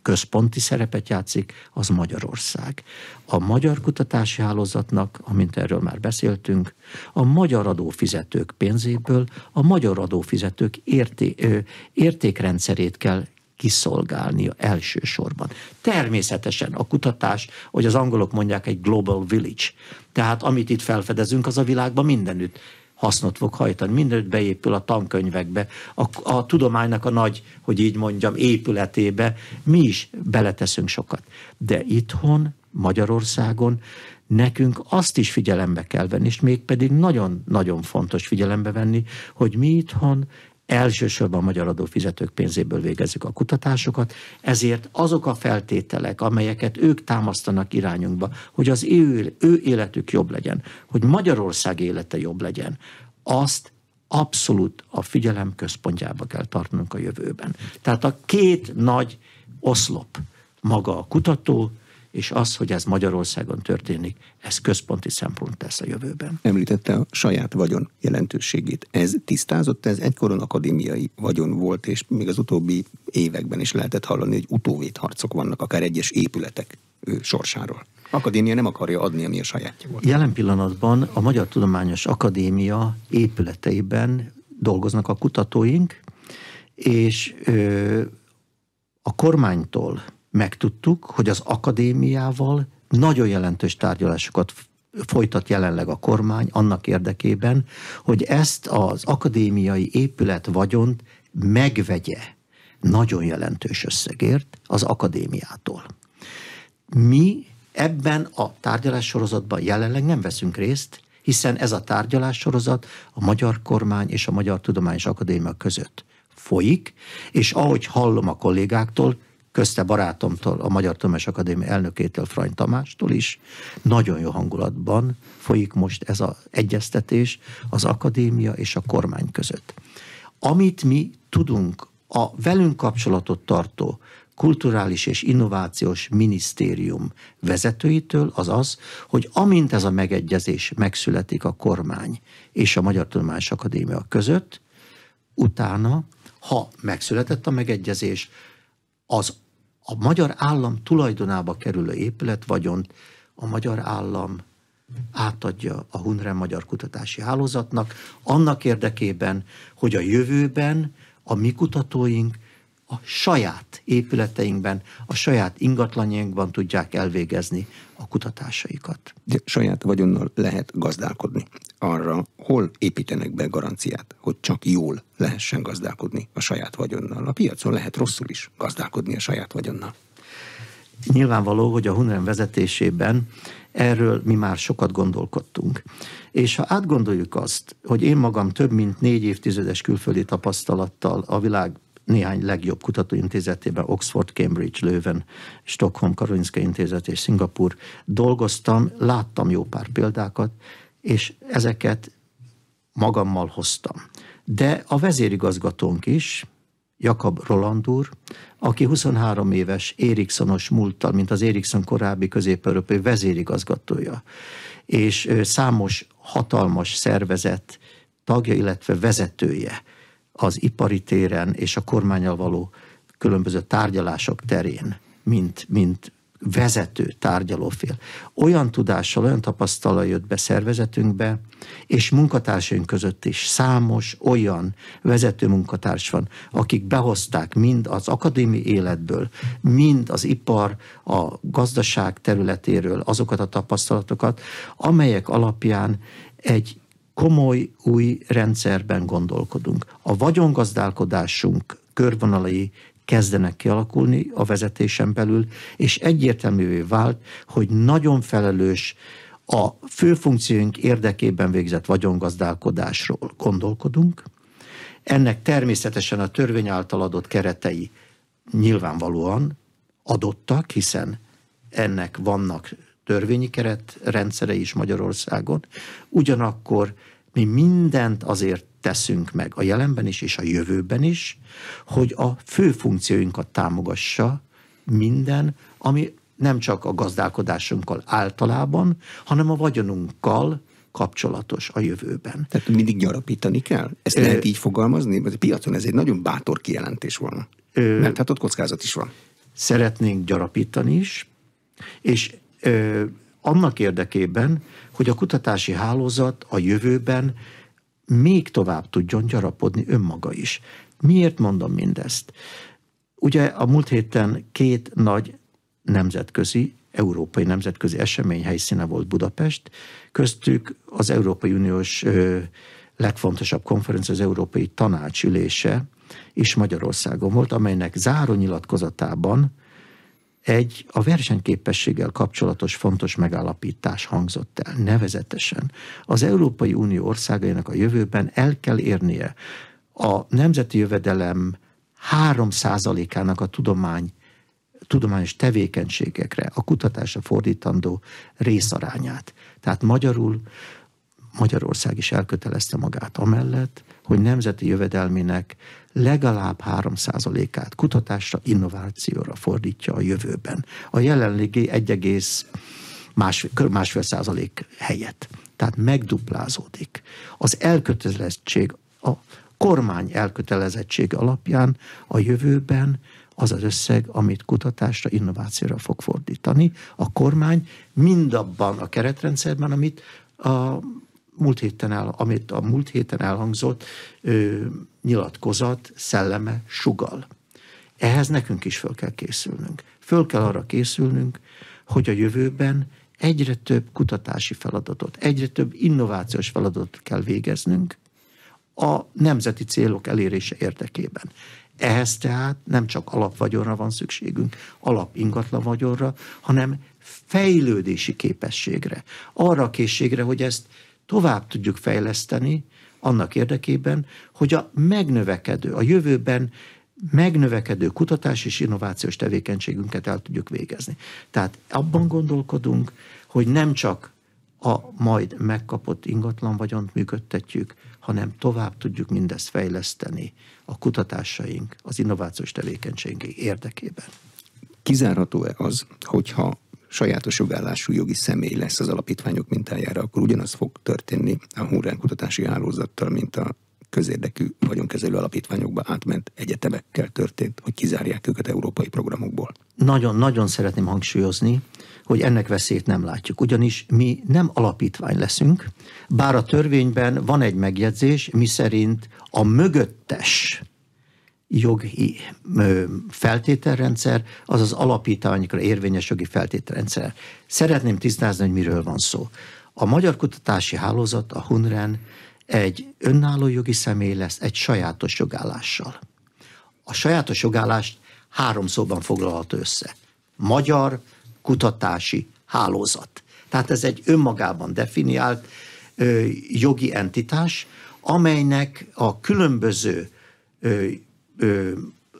központi szerepet játszik, az Magyarország. A magyar kutatási hálózatnak, amint erről már beszéltünk, a magyar adófizetők pénzéből a magyar adófizetők érté, ö, értékrendszerét kell kiszolgálnia elsősorban. Természetesen a kutatás, hogy az angolok mondják, egy global village. Tehát amit itt felfedezünk, az a világban mindenütt hasznot fog hajtani. Mindenütt beépül a tankönyvekbe, a, a tudománynak a nagy, hogy így mondjam, épületébe. Mi is beleteszünk sokat. De itthon, Magyarországon nekünk azt is figyelembe kell venni, és mégpedig nagyon-nagyon fontos figyelembe venni, hogy mi itthon elsősorban magyar adófizetők pénzéből végezzük a kutatásokat, ezért azok a feltételek, amelyeket ők támasztanak irányunkba, hogy az ő, ő életük jobb legyen, hogy Magyarország élete jobb legyen, azt abszolút a figyelem központjába kell tartanunk a jövőben. Tehát a két nagy oszlop, maga a kutató, és az, hogy ez Magyarországon történik, ez központi szempont lesz a jövőben. Említette a saját vagyon jelentőségét. Ez tisztázott, ez egykoron akadémiai vagyon volt, és még az utóbbi években is lehetett hallani, hogy utóvédharcok vannak, akár egyes épületek ő, sorsáról. Akadémia nem akarja adni, ami a sajátja volt. Jelen pillanatban a Magyar Tudományos Akadémia épületeiben dolgoznak a kutatóink, és ö, a kormánytól megtudtuk, hogy az akadémiával nagyon jelentős tárgyalásokat folytat jelenleg a kormány annak érdekében, hogy ezt az akadémiai épület vagyont megvegye nagyon jelentős összegért az akadémiától. Mi ebben a tárgyalássorozatban jelenleg nem veszünk részt, hiszen ez a tárgyalássorozat a magyar kormány és a Magyar Tudományos Akadémia között folyik, és ahogy hallom a kollégáktól, közte barátomtól, a Magyar Tömes Akadémia elnökétől, Frany Tamástól is. Nagyon jó hangulatban folyik most ez az egyeztetés az akadémia és a kormány között. Amit mi tudunk, a velünk kapcsolatot tartó kulturális és innovációs minisztérium vezetőitől az az, hogy amint ez a megegyezés megszületik a kormány és a Magyar Tudományos Akadémia között, utána, ha megszületett a megegyezés, az a magyar állam tulajdonába kerülő épület vagyont a magyar állam átadja a Hunre Magyar Kutatási Hálózatnak, annak érdekében, hogy a jövőben a mi kutatóink a saját épületeinkben, a saját ingatlanjainkban tudják elvégezni a kutatásaikat. De saját vagyonnal lehet gazdálkodni. Arra hol építenek be garanciát, hogy csak jól lehessen gazdálkodni a saját vagyonnal. A piacon lehet rosszul is gazdálkodni a saját vagyonnal. Nyilvánvaló, hogy a Hunren vezetésében erről mi már sokat gondolkodtunk. És ha átgondoljuk azt, hogy én magam több mint négy évtizedes külföldi tapasztalattal a világ néhány legjobb kutatóintézetében, Oxford, Cambridge, Löwen, Stockholm, Karolinska Intézet és Szingapur dolgoztam, láttam jó pár példákat, és ezeket magammal hoztam. De a vezérigazgatónk is, Jakab Roland úr, aki 23 éves Eriksonos múlttal, mint az Erikson korábbi közép-európai vezérigazgatója, és számos hatalmas szervezet tagja, illetve vezetője az ipari téren és a kormányal való különböző tárgyalások terén, mint, mint vezető tárgyalófél. Olyan tudással, olyan tapasztalal jött be szervezetünkbe, és munkatársaink között is számos olyan vezető munkatárs van, akik behozták mind az akadémi életből, mind az ipar, a gazdaság területéről azokat a tapasztalatokat, amelyek alapján egy komoly új rendszerben gondolkodunk. A vagyongazdálkodásunk körvonalai kezdenek kialakulni a vezetésen belül, és egyértelművé vált, hogy nagyon felelős a fő érdekében végzett vagyongazdálkodásról gondolkodunk. Ennek természetesen a törvény által adott keretei nyilvánvalóan adottak, hiszen ennek vannak törvényi keret rendszere is Magyarországon, ugyanakkor mi mindent azért teszünk meg a jelenben is és a jövőben is, hogy a fő funkcióinkat támogassa minden, ami nem csak a gazdálkodásunkkal általában, hanem a vagyonunkkal kapcsolatos a jövőben. Tehát mindig gyarapítani kell? Ezt lehet ö, így fogalmazni? mert A piacon ez egy nagyon bátor kijelentés volna. Ö, Mert hát ott kockázat is van. Szeretnénk gyarapítani is, és annak érdekében, hogy a kutatási hálózat a jövőben még tovább tudjon gyarapodni önmaga is. Miért mondom mindezt? Ugye a múlt héten két nagy nemzetközi, európai nemzetközi esemény helyszíne volt Budapest, köztük az Európai Uniós ö, legfontosabb konferencia, az Európai Tanács ülése is Magyarországon volt, amelynek záró nyilatkozatában egy a versenyképességgel kapcsolatos fontos megállapítás hangzott el, nevezetesen az Európai Unió országainak a jövőben el kell érnie a nemzeti jövedelem 3%-ának a tudomány, tudományos tevékenységekre, a kutatásra fordítandó részarányát. Tehát magyarul Magyarország is elkötelezte magát amellett, hogy nemzeti jövedelmének legalább 3%-át kutatásra, innovációra fordítja a jövőben. A jelenlegi 1, másfél, másfél százalék helyett. Tehát megduplázódik. Az elkötelezettség, a kormány elkötelezettség alapján a jövőben az az összeg, amit kutatásra, innovációra fog fordítani a kormány mindabban a keretrendszerben, amit a múlt héten el, amit a múlt héten elhangzott ö, nyilatkozat szelleme sugal. Ehhez nekünk is föl kell készülnünk. Föl kell arra készülnünk, hogy a jövőben egyre több kutatási feladatot, egyre több innovációs feladatot kell végeznünk a nemzeti célok elérése érdekében. Ehhez tehát nem csak alapvagyonra van szükségünk, alap ingatlan vagyonra, hanem fejlődési képességre, arra a készségre, hogy ezt tovább tudjuk fejleszteni annak érdekében, hogy a megnövekedő, a jövőben megnövekedő kutatás és innovációs tevékenységünket el tudjuk végezni. Tehát abban gondolkodunk, hogy nem csak a majd megkapott ingatlan vagyont működtetjük, hanem tovább tudjuk mindezt fejleszteni a kutatásaink, az innovációs tevékenységünk érdekében. Kizárható-e az, hogyha sajátos jogállású jogi személy lesz az alapítványok mintájára, akkor ugyanaz fog történni a Hunrán kutatási hálózattal, mint a közérdekű vagyonkezelő alapítványokba átment egyetemekkel történt, hogy kizárják őket európai programokból. Nagyon-nagyon szeretném hangsúlyozni, hogy ennek veszélyt nem látjuk. Ugyanis mi nem alapítvány leszünk, bár a törvényben van egy megjegyzés, mi szerint a mögöttes jogi feltételrendszer, az az alapítványokra érvényes jogi feltételrendszer. Szeretném tisztázni, hogy miről van szó. A Magyar Kutatási Hálózat, a HUNREN egy önálló jogi személy lesz egy sajátos jogállással. A sajátos jogállást három szóban foglalható össze. Magyar Kutatási Hálózat. Tehát ez egy önmagában definiált ö, jogi entitás, amelynek a különböző ö,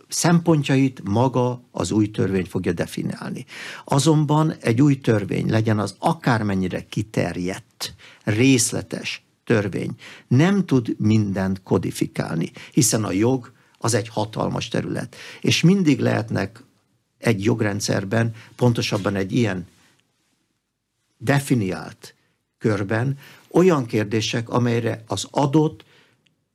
szempontjait maga az új törvény fogja definiálni. Azonban egy új törvény, legyen az akármennyire kiterjedt, részletes törvény, nem tud mindent kodifikálni, hiszen a jog az egy hatalmas terület. És mindig lehetnek egy jogrendszerben, pontosabban egy ilyen definiált körben olyan kérdések, amelyre az adott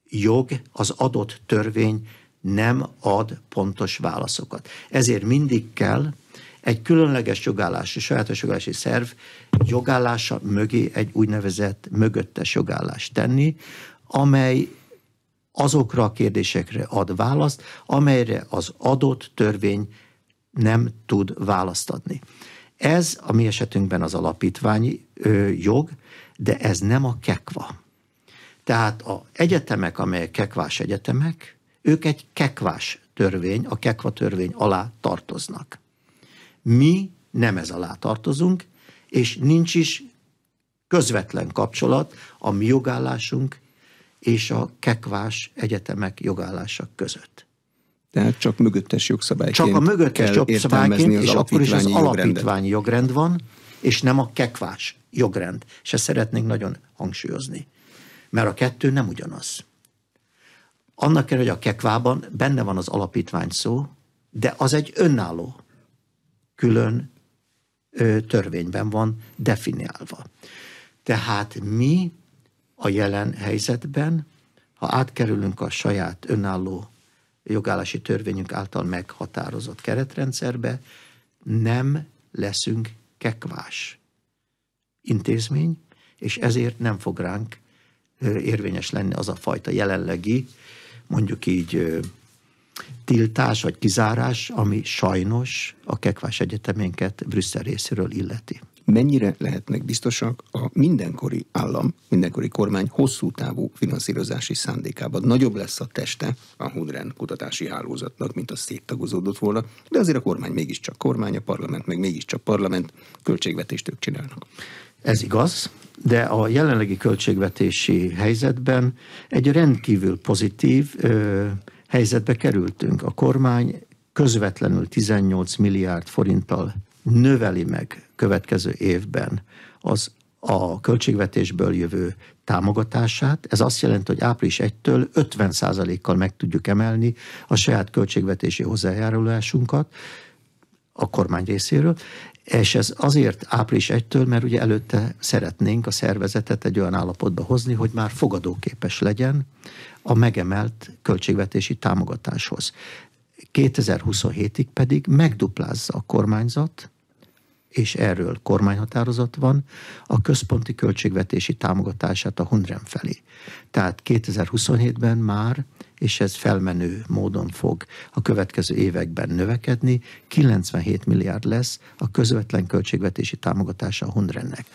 jog, az adott törvény nem ad pontos válaszokat. Ezért mindig kell egy különleges jogállási, sajátos jogállási szerv jogállása mögé egy úgynevezett mögöttes jogállást tenni, amely azokra a kérdésekre ad választ, amelyre az adott törvény nem tud választ adni. Ez a mi esetünkben az alapítványi ö, jog, de ez nem a kekva. Tehát az egyetemek, amelyek kekvás egyetemek, ők egy kekvás törvény, a kekva törvény alá tartoznak. Mi nem ez alá tartozunk, és nincs is közvetlen kapcsolat a mi jogállásunk és a kekvás egyetemek jogállása között. Tehát csak mögöttes jogszabályként Csak a mögöttes jogszabályként, és akkor is az alapítvány alapítványi jogrend van, és nem a kekvás jogrend. És ezt szeretnénk nagyon hangsúlyozni. Mert a kettő nem ugyanaz. Annak kell, hogy a kekvában benne van az alapítvány szó, de az egy önálló, külön ö, törvényben van definiálva. Tehát mi a jelen helyzetben, ha átkerülünk a saját önálló jogállási törvényünk által meghatározott keretrendszerbe, nem leszünk kekvás intézmény, és ezért nem fog ránk érvényes lenni az a fajta jelenlegi mondjuk így tiltás vagy kizárás, ami sajnos a Kekvás Egyeteménket Brüsszel részéről illeti. Mennyire lehetnek biztosak a mindenkori állam, mindenkori kormány hosszú távú finanszírozási szándékában? Nagyobb lesz a teste a Hudren kutatási hálózatnak, mint a széttagozódott volna, de azért a kormány mégiscsak kormány, a parlament meg mégiscsak parlament, költségvetést ők csinálnak. Ez igaz, de a jelenlegi költségvetési helyzetben egy rendkívül pozitív ö, helyzetbe kerültünk. A kormány közvetlenül 18 milliárd forinttal növeli meg következő évben az a költségvetésből jövő támogatását. Ez azt jelenti, hogy április 1-től 50%-kal meg tudjuk emelni a saját költségvetési hozzájárulásunkat a kormány részéről, és ez azért április 1-től, mert ugye előtte szeretnénk a szervezetet egy olyan állapotba hozni, hogy már fogadóképes legyen a megemelt költségvetési támogatáshoz. 2027-ig pedig megduplázza a kormányzat és erről kormányhatározat van, a központi költségvetési támogatását a Hunrem felé. Tehát 2027-ben már, és ez felmenő módon fog a következő években növekedni, 97 milliárd lesz a közvetlen költségvetési támogatása a Hunrennek.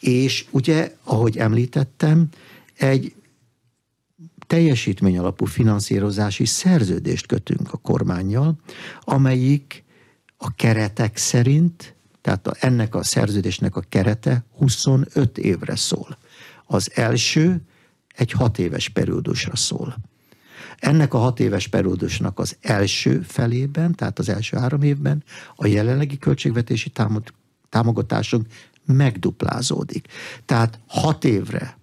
És ugye, ahogy említettem, egy teljesítmény alapú finanszírozási szerződést kötünk a kormányjal, amelyik a keretek szerint tehát ennek a szerződésnek a kerete 25 évre szól. Az első egy hat éves periódusra szól. Ennek a hat éves periódusnak az első felében, tehát az első három évben a jelenlegi költségvetési támogatásunk megduplázódik. Tehát hat évre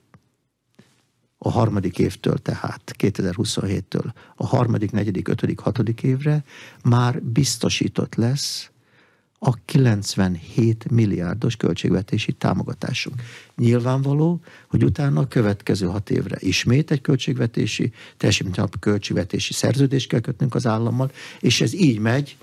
a harmadik évtől tehát, 2027-től a harmadik, negyedik, ötödik, hatodik évre már biztosított lesz a 97 milliárdos költségvetési támogatásunk. Nyilvánvaló, hogy utána a következő hat évre ismét egy költségvetési, teljesítmény költségvetési szerződést kell kötnünk az állammal, és ez így megy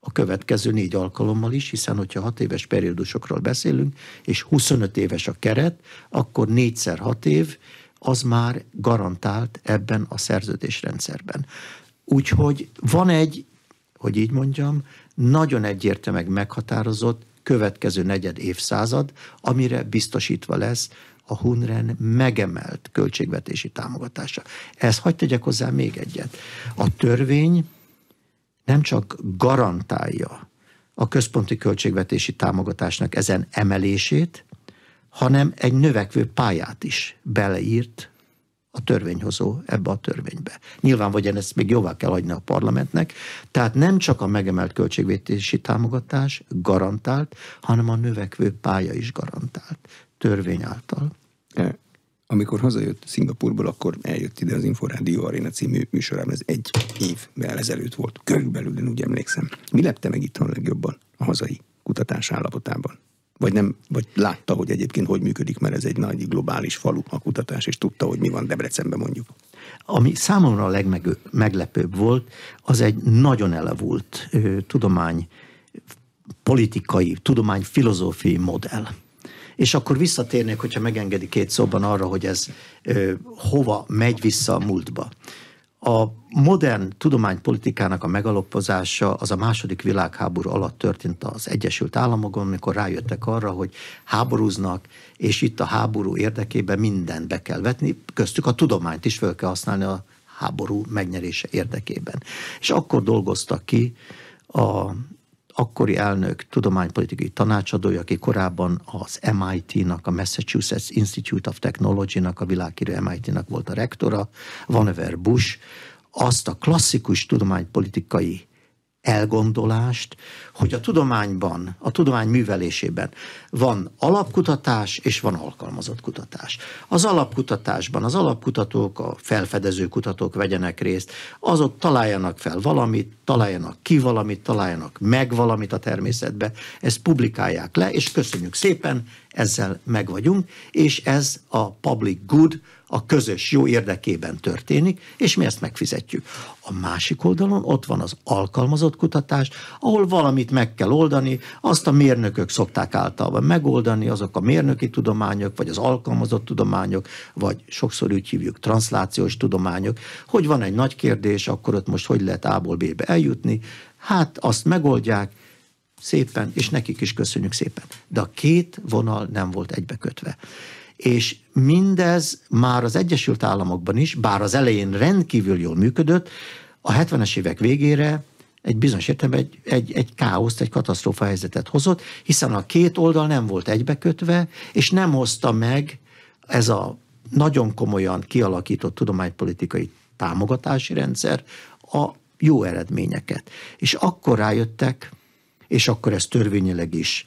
a következő négy alkalommal is, hiszen hogyha hat éves periódusokról beszélünk, és 25 éves a keret, akkor négyszer hat év, az már garantált ebben a szerződésrendszerben. Úgyhogy van egy hogy így mondjam, nagyon egyértelműen meghatározott következő negyed évszázad, amire biztosítva lesz a Hunren megemelt költségvetési támogatása. Ez hagyd tegyek hozzá még egyet. A törvény nem csak garantálja a központi költségvetési támogatásnak ezen emelését, hanem egy növekvő pályát is beleírt a törvényhozó ebbe a törvénybe. Nyilván vagy ezt még jóvá kell hagyni a parlamentnek, tehát nem csak a megemelt költségvetési támogatás garantált, hanem a növekvő pálya is garantált törvény által. E, amikor hazajött Szingapurból, akkor eljött ide az Inforádió Arena című műsorában, ez egy évvel ezelőtt volt, körülbelül, én úgy emlékszem. Mi lepte meg itt a legjobban a hazai kutatás állapotában? vagy, nem, vagy látta, hogy egyébként hogy működik, mert ez egy nagy globális falu a kutatás, és tudta, hogy mi van Debrecenben mondjuk. Ami számomra a legmeglepőbb volt, az egy nagyon elevult ö, tudomány, politikai, tudomány filozófiai modell. És akkor visszatérnék, hogyha megengedi két szóban arra, hogy ez ö, hova megy vissza a múltba. A modern tudománypolitikának a megalapozása az a második világháború alatt történt az Egyesült Államokon, amikor rájöttek arra, hogy háborúznak, és itt a háború érdekében mindent be kell vetni, köztük a tudományt is fel kell használni a háború megnyerése érdekében. És akkor dolgoztak ki a akkori elnök tudománypolitikai tanácsadója, aki korábban az MIT-nak, a Massachusetts Institute of Technology-nak, a világhírű MIT-nak volt a rektora, Vannevar Bush, azt a klasszikus tudománypolitikai elgondolást, hogy a tudományban, a tudomány művelésében van alapkutatás és van alkalmazott kutatás. Az alapkutatásban az alapkutatók, a felfedező kutatók vegyenek részt, azok találjanak fel valamit, találjanak ki valamit, találjanak meg valamit a természetbe, ezt publikálják le, és köszönjük szépen, ezzel megvagyunk, és ez a public good, a közös jó érdekében történik, és mi ezt megfizetjük. A másik oldalon ott van az alkalmazott kutatás, ahol valamit meg kell oldani, azt a mérnökök szokták általában megoldani, azok a mérnöki tudományok, vagy az alkalmazott tudományok, vagy sokszor úgy hívjuk transzlációs tudományok, hogy van egy nagy kérdés, akkor ott most hogy lehet A-ból B-be eljutni, hát azt megoldják, szépen, és nekik is köszönjük szépen. De a két vonal nem volt egybekötve. És mindez már az Egyesült Államokban is, bár az elején rendkívül jól működött, a 70-es évek végére egy bizonyos értelemben egy, egy, egy káoszt, egy katasztrófa helyzetet hozott, hiszen a két oldal nem volt egybekötve, és nem hozta meg ez a nagyon komolyan kialakított tudománypolitikai támogatási rendszer a jó eredményeket. És akkor rájöttek, és akkor ezt törvényileg is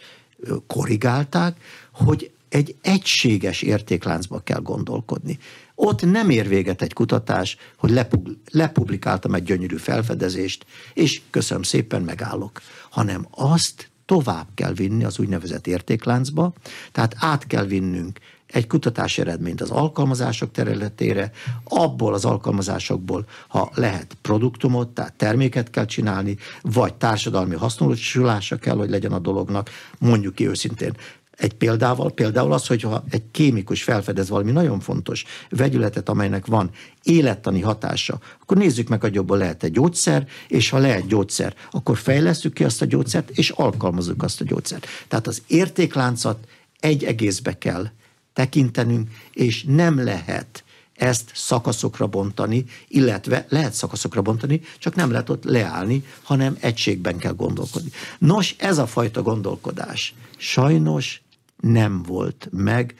korrigálták, hogy egy egységes értékláncba kell gondolkodni. Ott nem ér véget egy kutatás, hogy lepublikáltam egy gyönyörű felfedezést, és köszönöm szépen, megállok, hanem azt tovább kell vinni az úgynevezett értékláncba, tehát át kell vinnünk egy kutatási eredményt az alkalmazások területére, abból az alkalmazásokból, ha lehet produktumot, tehát terméket kell csinálni, vagy társadalmi hasznosulása kell, hogy legyen a dolognak, mondjuk ki őszintén. Egy példával, például az, hogyha egy kémikus felfedez valami nagyon fontos vegyületet, amelynek van élettani hatása, akkor nézzük meg, hogy jobban lehet egy gyógyszer, és ha lehet gyógyszer, akkor fejlesztjük ki azt a gyógyszert, és alkalmazzuk azt a gyógyszert. Tehát az értékláncot egy egészbe kell tekintenünk, és nem lehet ezt szakaszokra bontani, illetve lehet szakaszokra bontani, csak nem lehet ott leállni, hanem egységben kell gondolkodni. Nos, ez a fajta gondolkodás sajnos nem volt meg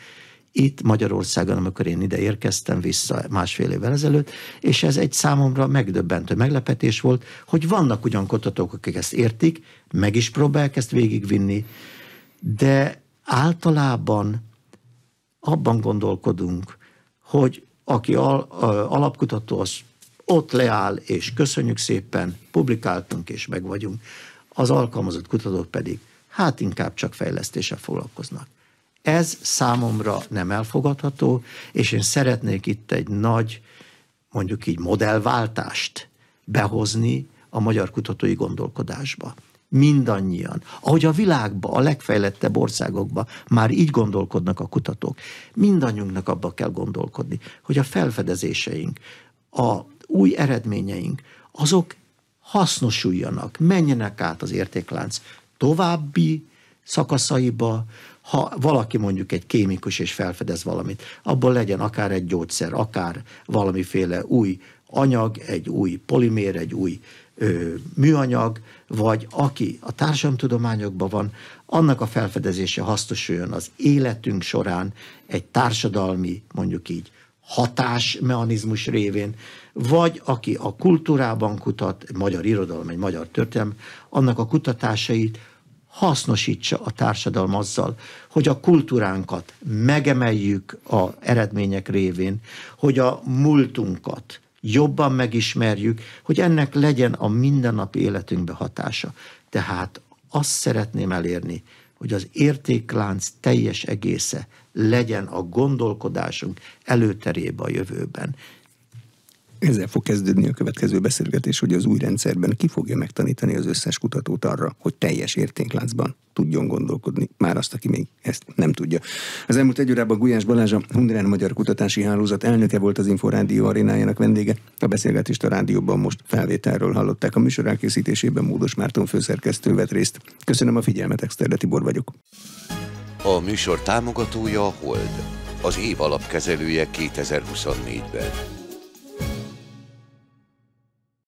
itt Magyarországon, amikor én ide érkeztem vissza másfél évvel ezelőtt, és ez egy számomra megdöbbentő meglepetés volt, hogy vannak ugyan kutatók, akik ezt értik, meg is próbálják ezt végigvinni, de általában abban gondolkodunk, hogy aki al, alapkutató, az ott leáll, és köszönjük szépen, publikáltunk és meg vagyunk. Az alkalmazott kutatók pedig hát inkább csak fejlesztéssel foglalkoznak. Ez számomra nem elfogadható, és én szeretnék itt egy nagy, mondjuk így modellváltást behozni a magyar kutatói gondolkodásba mindannyian. Ahogy a világban a legfejlettebb országokban már így gondolkodnak a kutatók, mindannyiunknak abba kell gondolkodni, hogy a felfedezéseink, a új eredményeink, azok hasznosuljanak, menjenek át az értéklánc további szakaszaiba, ha valaki mondjuk egy kémikus és felfedez valamit, abból legyen akár egy gyógyszer, akár valamiféle új anyag, egy új polimér, egy új uh, ö, műanyag, vagy aki a társadalomtudományokban van, annak a felfedezése hasznosuljon az életünk során egy társadalmi, mondjuk így, hatásmechanizmus révén, vagy aki a kultúrában kutat, egy magyar irodalom, egy magyar történelem, annak a kutatásait hasznosítsa a társadalom azzal, hogy a kultúránkat megemeljük a eredmények révén, hogy a múltunkat jobban megismerjük, hogy ennek legyen a mindennapi életünkbe hatása. Tehát azt szeretném elérni, hogy az értéklánc teljes egésze legyen a gondolkodásunk előterébe a jövőben. Ezzel fog kezdődni a következő beszélgetés, hogy az új rendszerben ki fogja megtanítani az összes kutatót arra, hogy teljes értékláncban tudjon gondolkodni, már azt, aki még ezt nem tudja. Az elmúlt egy órában Gulyás Balázs, a Hungrán Magyar Kutatási Hálózat elnöke volt az Inforádió arénájának vendége. A beszélgetést a rádióban most felvételről hallották. A műsor elkészítésében Módos Márton főszerkesztő vett részt. Köszönöm a figyelmet, Exterde Tibor vagyok. A műsor támogatója a Hold, az év alapkezelője 2024-ben.